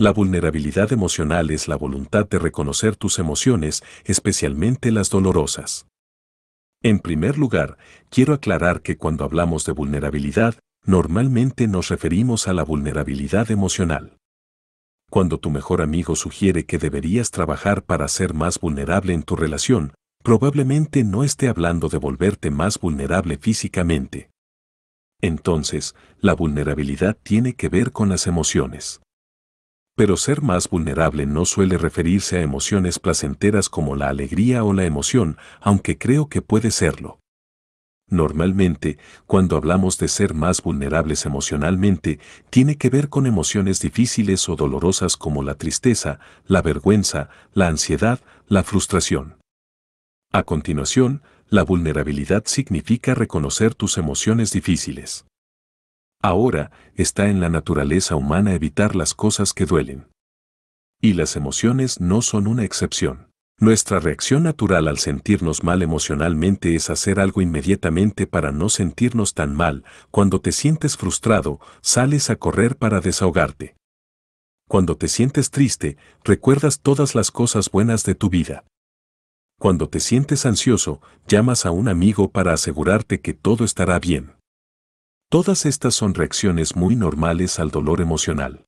La vulnerabilidad emocional es la voluntad de reconocer tus emociones, especialmente las dolorosas. En primer lugar, quiero aclarar que cuando hablamos de vulnerabilidad, normalmente nos referimos a la vulnerabilidad emocional. Cuando tu mejor amigo sugiere que deberías trabajar para ser más vulnerable en tu relación, probablemente no esté hablando de volverte más vulnerable físicamente. Entonces, la vulnerabilidad tiene que ver con las emociones pero ser más vulnerable no suele referirse a emociones placenteras como la alegría o la emoción, aunque creo que puede serlo. Normalmente, cuando hablamos de ser más vulnerables emocionalmente, tiene que ver con emociones difíciles o dolorosas como la tristeza, la vergüenza, la ansiedad, la frustración. A continuación, la vulnerabilidad significa reconocer tus emociones difíciles. Ahora, está en la naturaleza humana evitar las cosas que duelen. Y las emociones no son una excepción. Nuestra reacción natural al sentirnos mal emocionalmente es hacer algo inmediatamente para no sentirnos tan mal. Cuando te sientes frustrado, sales a correr para desahogarte. Cuando te sientes triste, recuerdas todas las cosas buenas de tu vida. Cuando te sientes ansioso, llamas a un amigo para asegurarte que todo estará bien. Todas estas son reacciones muy normales al dolor emocional.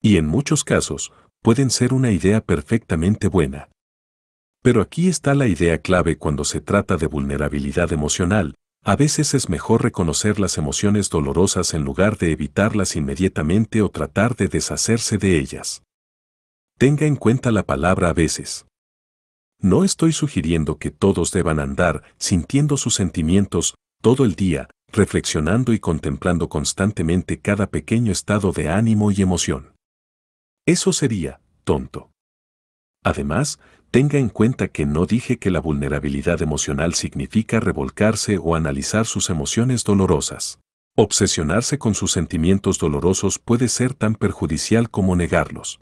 Y en muchos casos, pueden ser una idea perfectamente buena. Pero aquí está la idea clave cuando se trata de vulnerabilidad emocional. A veces es mejor reconocer las emociones dolorosas en lugar de evitarlas inmediatamente o tratar de deshacerse de ellas. Tenga en cuenta la palabra a veces. No estoy sugiriendo que todos deban andar sintiendo sus sentimientos todo el día, reflexionando y contemplando constantemente cada pequeño estado de ánimo y emoción. Eso sería tonto. Además, tenga en cuenta que no dije que la vulnerabilidad emocional significa revolcarse o analizar sus emociones dolorosas. Obsesionarse con sus sentimientos dolorosos puede ser tan perjudicial como negarlos.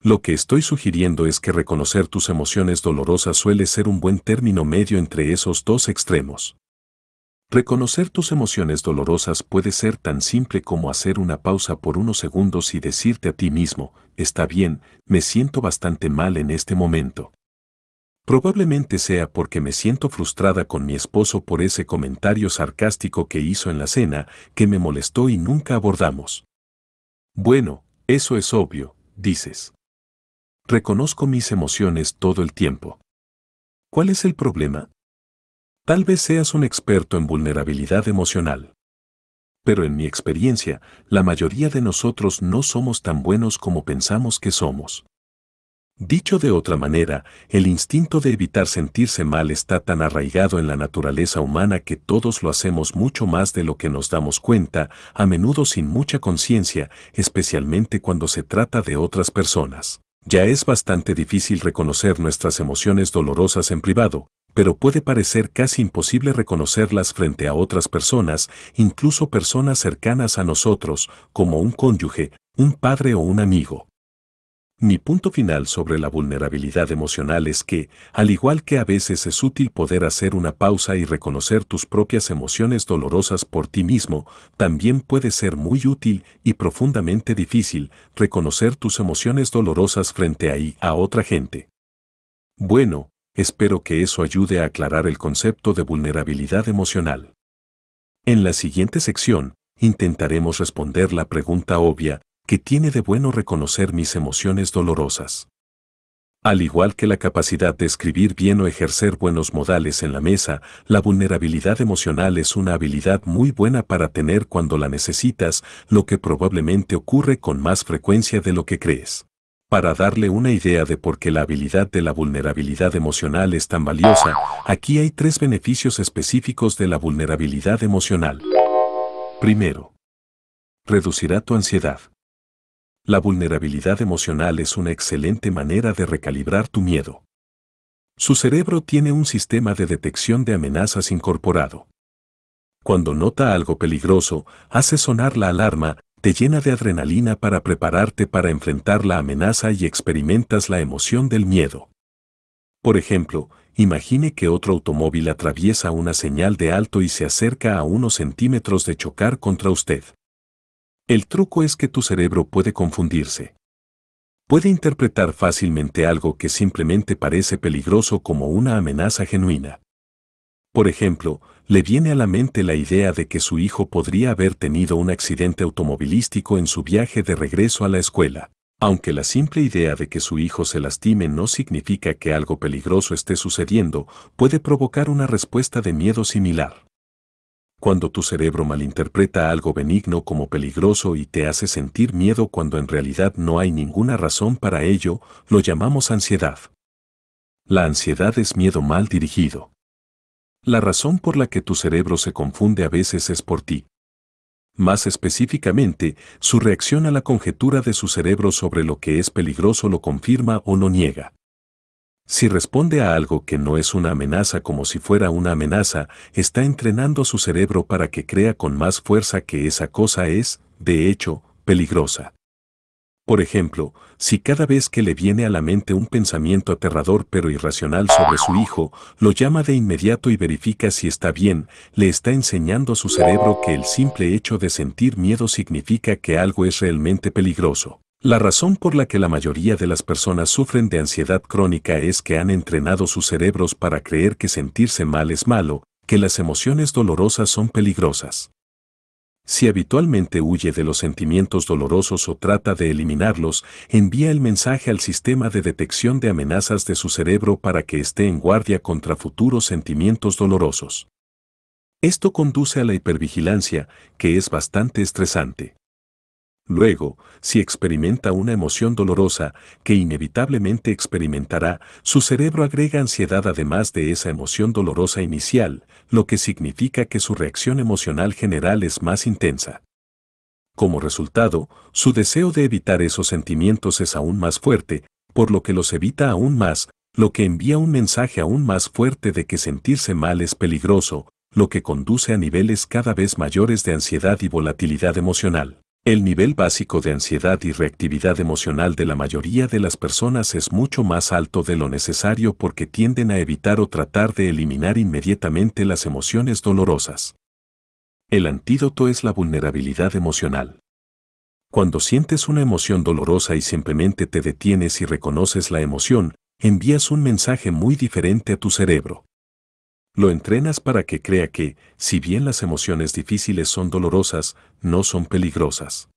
Lo que estoy sugiriendo es que reconocer tus emociones dolorosas suele ser un buen término medio entre esos dos extremos. Reconocer tus emociones dolorosas puede ser tan simple como hacer una pausa por unos segundos y decirte a ti mismo, está bien, me siento bastante mal en este momento. Probablemente sea porque me siento frustrada con mi esposo por ese comentario sarcástico que hizo en la cena, que me molestó y nunca abordamos. Bueno, eso es obvio, dices. Reconozco mis emociones todo el tiempo. ¿Cuál es el problema? Tal vez seas un experto en vulnerabilidad emocional. Pero en mi experiencia, la mayoría de nosotros no somos tan buenos como pensamos que somos. Dicho de otra manera, el instinto de evitar sentirse mal está tan arraigado en la naturaleza humana que todos lo hacemos mucho más de lo que nos damos cuenta, a menudo sin mucha conciencia, especialmente cuando se trata de otras personas. Ya es bastante difícil reconocer nuestras emociones dolorosas en privado, pero puede parecer casi imposible reconocerlas frente a otras personas, incluso personas cercanas a nosotros, como un cónyuge, un padre o un amigo. Mi punto final sobre la vulnerabilidad emocional es que, al igual que a veces es útil poder hacer una pausa y reconocer tus propias emociones dolorosas por ti mismo, también puede ser muy útil y profundamente difícil reconocer tus emociones dolorosas frente a, a otra gente. Bueno, Espero que eso ayude a aclarar el concepto de vulnerabilidad emocional. En la siguiente sección, intentaremos responder la pregunta obvia, que tiene de bueno reconocer mis emociones dolorosas. Al igual que la capacidad de escribir bien o ejercer buenos modales en la mesa, la vulnerabilidad emocional es una habilidad muy buena para tener cuando la necesitas, lo que probablemente ocurre con más frecuencia de lo que crees. Para darle una idea de por qué la habilidad de la vulnerabilidad emocional es tan valiosa, aquí hay tres beneficios específicos de la vulnerabilidad emocional. Primero, reducirá tu ansiedad. La vulnerabilidad emocional es una excelente manera de recalibrar tu miedo. Su cerebro tiene un sistema de detección de amenazas incorporado. Cuando nota algo peligroso, hace sonar la alarma te llena de adrenalina para prepararte para enfrentar la amenaza y experimentas la emoción del miedo. Por ejemplo, imagine que otro automóvil atraviesa una señal de alto y se acerca a unos centímetros de chocar contra usted. El truco es que tu cerebro puede confundirse. Puede interpretar fácilmente algo que simplemente parece peligroso como una amenaza genuina. Por ejemplo, le viene a la mente la idea de que su hijo podría haber tenido un accidente automovilístico en su viaje de regreso a la escuela. Aunque la simple idea de que su hijo se lastime no significa que algo peligroso esté sucediendo, puede provocar una respuesta de miedo similar. Cuando tu cerebro malinterpreta algo benigno como peligroso y te hace sentir miedo cuando en realidad no hay ninguna razón para ello, lo llamamos ansiedad. La ansiedad es miedo mal dirigido. La razón por la que tu cerebro se confunde a veces es por ti. Más específicamente, su reacción a la conjetura de su cerebro sobre lo que es peligroso lo confirma o lo niega. Si responde a algo que no es una amenaza como si fuera una amenaza, está entrenando su cerebro para que crea con más fuerza que esa cosa es, de hecho, peligrosa. Por ejemplo, si cada vez que le viene a la mente un pensamiento aterrador pero irracional sobre su hijo, lo llama de inmediato y verifica si está bien, le está enseñando a su cerebro que el simple hecho de sentir miedo significa que algo es realmente peligroso. La razón por la que la mayoría de las personas sufren de ansiedad crónica es que han entrenado sus cerebros para creer que sentirse mal es malo, que las emociones dolorosas son peligrosas. Si habitualmente huye de los sentimientos dolorosos o trata de eliminarlos, envía el mensaje al sistema de detección de amenazas de su cerebro para que esté en guardia contra futuros sentimientos dolorosos. Esto conduce a la hipervigilancia, que es bastante estresante. Luego, si experimenta una emoción dolorosa, que inevitablemente experimentará, su cerebro agrega ansiedad además de esa emoción dolorosa inicial, lo que significa que su reacción emocional general es más intensa. Como resultado, su deseo de evitar esos sentimientos es aún más fuerte, por lo que los evita aún más, lo que envía un mensaje aún más fuerte de que sentirse mal es peligroso, lo que conduce a niveles cada vez mayores de ansiedad y volatilidad emocional. El nivel básico de ansiedad y reactividad emocional de la mayoría de las personas es mucho más alto de lo necesario porque tienden a evitar o tratar de eliminar inmediatamente las emociones dolorosas. El antídoto es la vulnerabilidad emocional. Cuando sientes una emoción dolorosa y simplemente te detienes y reconoces la emoción, envías un mensaje muy diferente a tu cerebro. Lo entrenas para que crea que, si bien las emociones difíciles son dolorosas, no son peligrosas.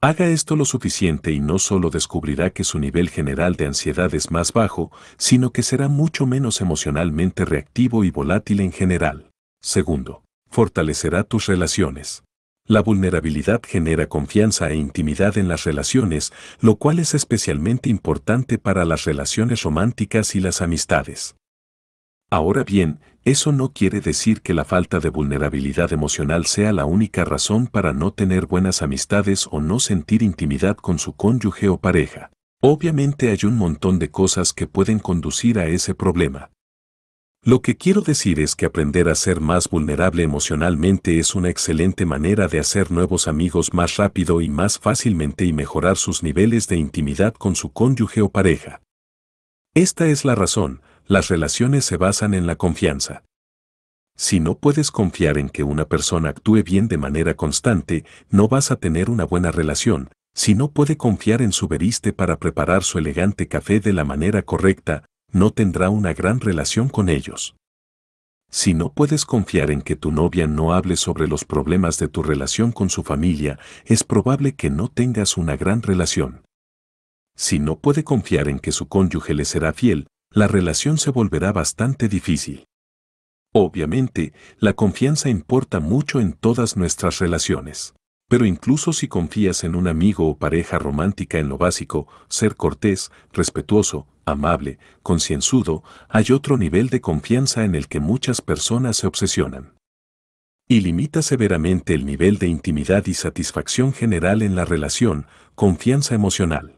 Haga esto lo suficiente y no solo descubrirá que su nivel general de ansiedad es más bajo, sino que será mucho menos emocionalmente reactivo y volátil en general. Segundo, fortalecerá tus relaciones. La vulnerabilidad genera confianza e intimidad en las relaciones, lo cual es especialmente importante para las relaciones románticas y las amistades. Ahora bien, eso no quiere decir que la falta de vulnerabilidad emocional sea la única razón para no tener buenas amistades o no sentir intimidad con su cónyuge o pareja. Obviamente hay un montón de cosas que pueden conducir a ese problema. Lo que quiero decir es que aprender a ser más vulnerable emocionalmente es una excelente manera de hacer nuevos amigos más rápido y más fácilmente y mejorar sus niveles de intimidad con su cónyuge o pareja. Esta es la razón, las relaciones se basan en la confianza. Si no puedes confiar en que una persona actúe bien de manera constante, no vas a tener una buena relación. Si no puede confiar en su veriste para preparar su elegante café de la manera correcta, no tendrá una gran relación con ellos. Si no puedes confiar en que tu novia no hable sobre los problemas de tu relación con su familia, es probable que no tengas una gran relación. Si no puede confiar en que su cónyuge le será fiel, la relación se volverá bastante difícil. Obviamente, la confianza importa mucho en todas nuestras relaciones. Pero incluso si confías en un amigo o pareja romántica en lo básico, ser cortés, respetuoso, amable, concienzudo, hay otro nivel de confianza en el que muchas personas se obsesionan. Y limita severamente el nivel de intimidad y satisfacción general en la relación, confianza emocional.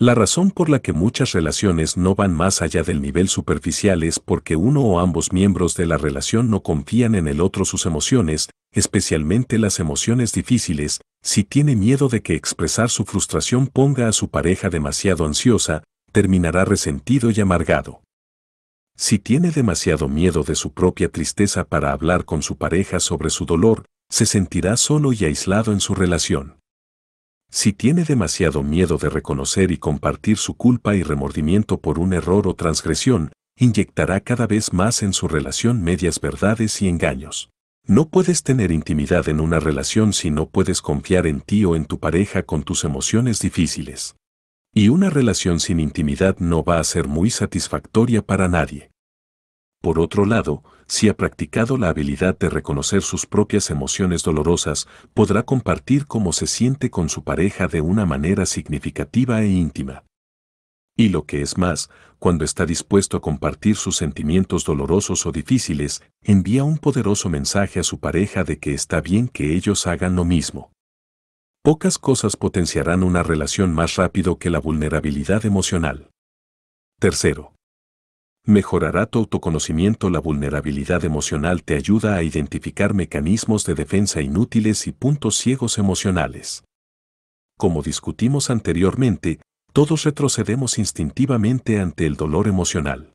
La razón por la que muchas relaciones no van más allá del nivel superficial es porque uno o ambos miembros de la relación no confían en el otro sus emociones, especialmente las emociones difíciles, si tiene miedo de que expresar su frustración ponga a su pareja demasiado ansiosa, terminará resentido y amargado. Si tiene demasiado miedo de su propia tristeza para hablar con su pareja sobre su dolor, se sentirá solo y aislado en su relación. Si tiene demasiado miedo de reconocer y compartir su culpa y remordimiento por un error o transgresión, inyectará cada vez más en su relación medias verdades y engaños. No puedes tener intimidad en una relación si no puedes confiar en ti o en tu pareja con tus emociones difíciles. Y una relación sin intimidad no va a ser muy satisfactoria para nadie. Por otro lado, si ha practicado la habilidad de reconocer sus propias emociones dolorosas, podrá compartir cómo se siente con su pareja de una manera significativa e íntima. Y lo que es más, cuando está dispuesto a compartir sus sentimientos dolorosos o difíciles, envía un poderoso mensaje a su pareja de que está bien que ellos hagan lo mismo. Pocas cosas potenciarán una relación más rápido que la vulnerabilidad emocional. Tercero, mejorará tu autoconocimiento. La vulnerabilidad emocional te ayuda a identificar mecanismos de defensa inútiles y puntos ciegos emocionales. Como discutimos anteriormente, todos retrocedemos instintivamente ante el dolor emocional.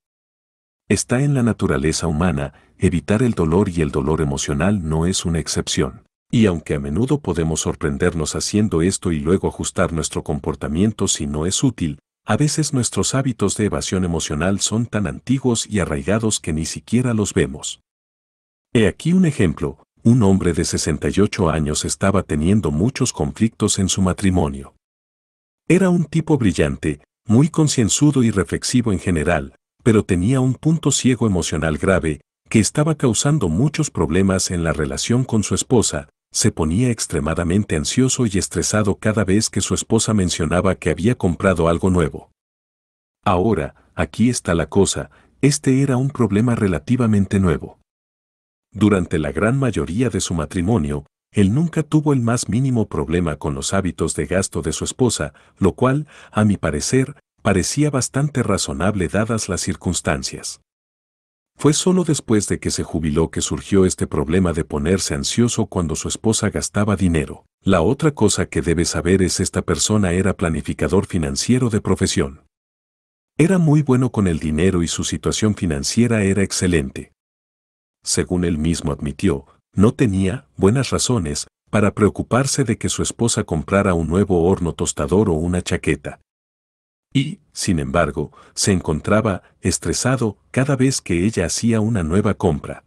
Está en la naturaleza humana evitar el dolor y el dolor emocional no es una excepción. Y aunque a menudo podemos sorprendernos haciendo esto y luego ajustar nuestro comportamiento si no es útil, a veces nuestros hábitos de evasión emocional son tan antiguos y arraigados que ni siquiera los vemos. He aquí un ejemplo, un hombre de 68 años estaba teniendo muchos conflictos en su matrimonio. Era un tipo brillante, muy concienzudo y reflexivo en general, pero tenía un punto ciego emocional grave, que estaba causando muchos problemas en la relación con su esposa, se ponía extremadamente ansioso y estresado cada vez que su esposa mencionaba que había comprado algo nuevo. Ahora, aquí está la cosa, este era un problema relativamente nuevo. Durante la gran mayoría de su matrimonio, él nunca tuvo el más mínimo problema con los hábitos de gasto de su esposa, lo cual, a mi parecer, parecía bastante razonable dadas las circunstancias. Fue solo después de que se jubiló que surgió este problema de ponerse ansioso cuando su esposa gastaba dinero. La otra cosa que debe saber es esta persona era planificador financiero de profesión. Era muy bueno con el dinero y su situación financiera era excelente. Según él mismo admitió, no tenía buenas razones para preocuparse de que su esposa comprara un nuevo horno tostador o una chaqueta, y, sin embargo, se encontraba estresado cada vez que ella hacía una nueva compra.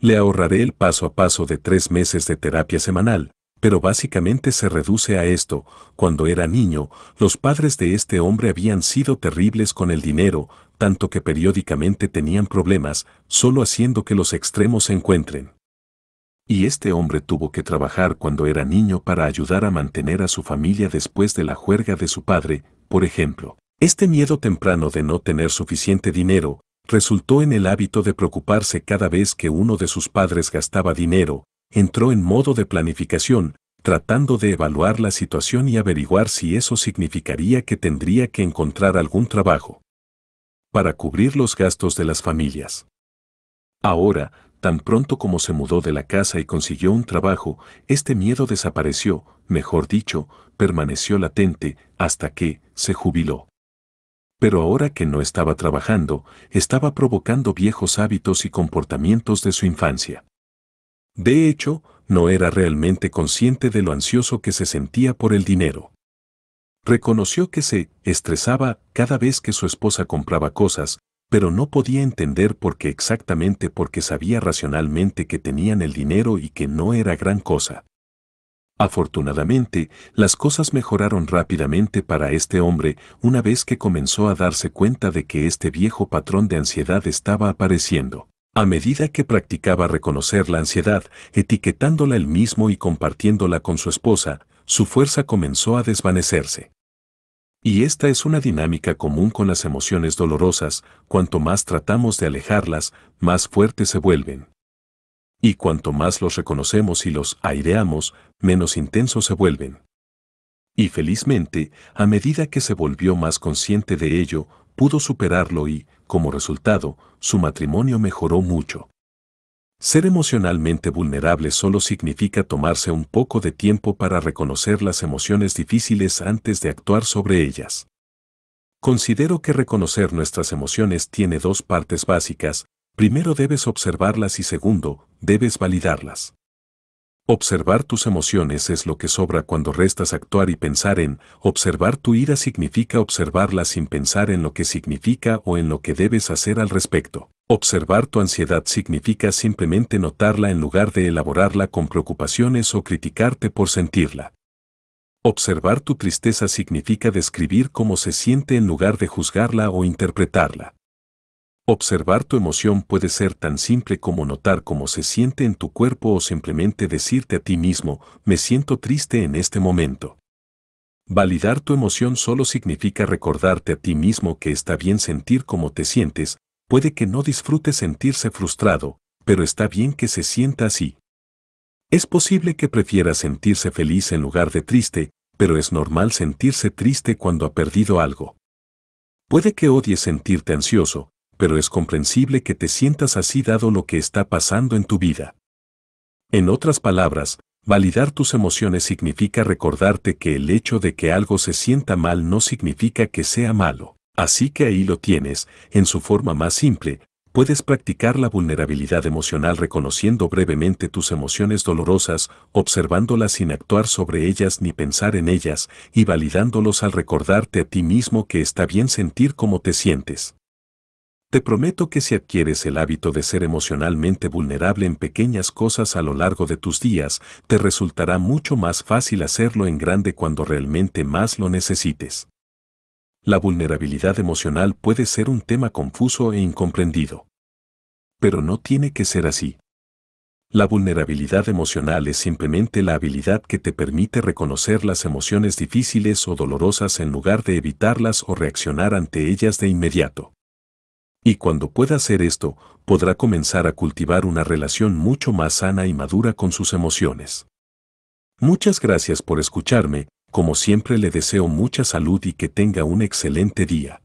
Le ahorraré el paso a paso de tres meses de terapia semanal, pero básicamente se reduce a esto, cuando era niño, los padres de este hombre habían sido terribles con el dinero, tanto que periódicamente tenían problemas, solo haciendo que los extremos se encuentren. Y este hombre tuvo que trabajar cuando era niño para ayudar a mantener a su familia después de la juerga de su padre, por ejemplo, este miedo temprano de no tener suficiente dinero resultó en el hábito de preocuparse cada vez que uno de sus padres gastaba dinero, entró en modo de planificación, tratando de evaluar la situación y averiguar si eso significaría que tendría que encontrar algún trabajo para cubrir los gastos de las familias. Ahora, Tan pronto como se mudó de la casa y consiguió un trabajo, este miedo desapareció, mejor dicho, permaneció latente hasta que se jubiló. Pero ahora que no estaba trabajando, estaba provocando viejos hábitos y comportamientos de su infancia. De hecho, no era realmente consciente de lo ansioso que se sentía por el dinero. Reconoció que se estresaba cada vez que su esposa compraba cosas, pero no podía entender por qué exactamente porque sabía racionalmente que tenían el dinero y que no era gran cosa. Afortunadamente, las cosas mejoraron rápidamente para este hombre una vez que comenzó a darse cuenta de que este viejo patrón de ansiedad estaba apareciendo. A medida que practicaba reconocer la ansiedad, etiquetándola él mismo y compartiéndola con su esposa, su fuerza comenzó a desvanecerse. Y esta es una dinámica común con las emociones dolorosas, cuanto más tratamos de alejarlas, más fuertes se vuelven. Y cuanto más los reconocemos y los aireamos, menos intensos se vuelven. Y felizmente, a medida que se volvió más consciente de ello, pudo superarlo y, como resultado, su matrimonio mejoró mucho. Ser emocionalmente vulnerable solo significa tomarse un poco de tiempo para reconocer las emociones difíciles antes de actuar sobre ellas. Considero que reconocer nuestras emociones tiene dos partes básicas, primero debes observarlas y segundo, debes validarlas. Observar tus emociones es lo que sobra cuando restas actuar y pensar en, observar tu ira significa observarla sin pensar en lo que significa o en lo que debes hacer al respecto. Observar tu ansiedad significa simplemente notarla en lugar de elaborarla con preocupaciones o criticarte por sentirla. Observar tu tristeza significa describir cómo se siente en lugar de juzgarla o interpretarla. Observar tu emoción puede ser tan simple como notar cómo se siente en tu cuerpo o simplemente decirte a ti mismo, me siento triste en este momento. Validar tu emoción solo significa recordarte a ti mismo que está bien sentir cómo te sientes, puede que no disfrute sentirse frustrado, pero está bien que se sienta así. Es posible que prefiera sentirse feliz en lugar de triste, pero es normal sentirse triste cuando ha perdido algo. Puede que odies sentirte ansioso, pero es comprensible que te sientas así dado lo que está pasando en tu vida. En otras palabras, validar tus emociones significa recordarte que el hecho de que algo se sienta mal no significa que sea malo. Así que ahí lo tienes, en su forma más simple, puedes practicar la vulnerabilidad emocional reconociendo brevemente tus emociones dolorosas, observándolas sin actuar sobre ellas ni pensar en ellas, y validándolos al recordarte a ti mismo que está bien sentir cómo te sientes. Te prometo que si adquieres el hábito de ser emocionalmente vulnerable en pequeñas cosas a lo largo de tus días, te resultará mucho más fácil hacerlo en grande cuando realmente más lo necesites la vulnerabilidad emocional puede ser un tema confuso e incomprendido. Pero no tiene que ser así. La vulnerabilidad emocional es simplemente la habilidad que te permite reconocer las emociones difíciles o dolorosas en lugar de evitarlas o reaccionar ante ellas de inmediato. Y cuando pueda hacer esto, podrá comenzar a cultivar una relación mucho más sana y madura con sus emociones. Muchas gracias por escucharme como siempre le deseo mucha salud y que tenga un excelente día.